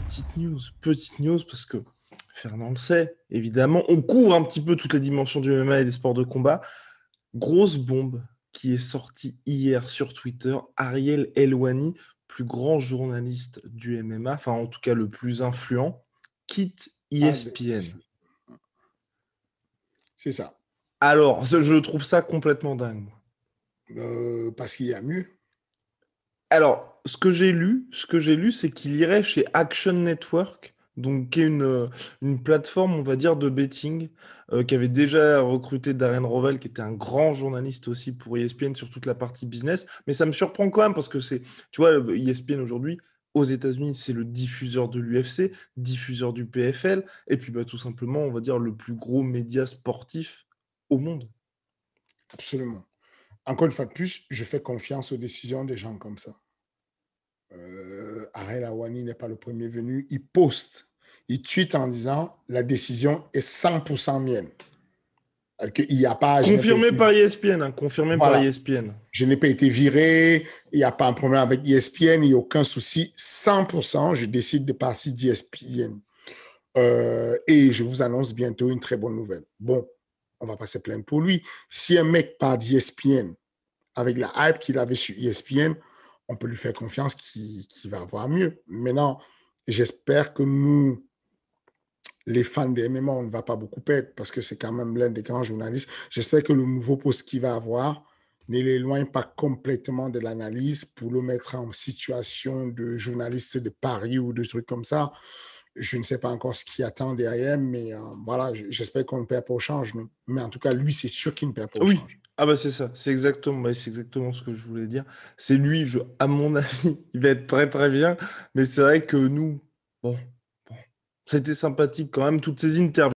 petite news, petite news, parce que Fernand le sait, évidemment, on couvre un petit peu toutes les dimensions du MMA et des sports de combat. Grosse bombe qui est sortie hier sur Twitter, Ariel Elwani, plus grand journaliste du MMA, enfin en tout cas le plus influent, quitte ah, ESPN. C'est ça. Alors, je trouve ça complètement dingue. Euh, parce qu'il y a mieux. Alors, ce que j'ai lu, ce que j'ai lu, c'est qu'il irait chez Action Network, donc qui est une, euh, plateforme, on va dire, de betting, euh, qui avait déjà recruté Darren Rovell, qui était un grand journaliste aussi pour ESPN sur toute la partie business. Mais ça me surprend quand même parce que c'est, tu vois, ESPN aujourd'hui, aux États-Unis, c'est le diffuseur de l'UFC, diffuseur du PFL, et puis bah, tout simplement, on va dire, le plus gros média sportif au monde. Absolument. Encore une fois de plus, je fais confiance aux décisions des gens comme ça euh, Arel Awani n'est pas le premier venu, il poste, il tweet en disant la décision est 100% mienne. Il y a pas, e hein, confirmé par ESPN, confirmé par ESPN. Je n'ai pas été viré, il n'y a pas un problème avec ESPN, il n'y a aucun souci. 100%, je décide de partir d'ESPN. Euh, et je vous annonce bientôt une très bonne nouvelle. Bon, on va passer plein pour lui. Si un mec part d'ESPN avec la hype qu'il avait sur ESPN, on peut lui faire confiance qu'il va avoir mieux. Maintenant, j'espère que nous, les fans des MMA, on ne va pas beaucoup perdre parce que c'est quand même l'un des grands journalistes. J'espère que le nouveau poste qu'il va avoir ne l'éloigne pas complètement de l'analyse pour le mettre en situation de journaliste de Paris ou de trucs comme ça. Je ne sais pas encore ce qui attend derrière, mais euh, voilà, j'espère qu'on ne perd pas au change. Mais en tout cas, lui, c'est sûr qu'il ne perd pas au oui. Ah bah c'est ça, c'est exactement, bah, c'est exactement ce que je voulais dire. C'est lui, je, à mon avis, il va être très très bien, mais c'est vrai que nous, bon, bon c'était sympathique quand même toutes ces interviews.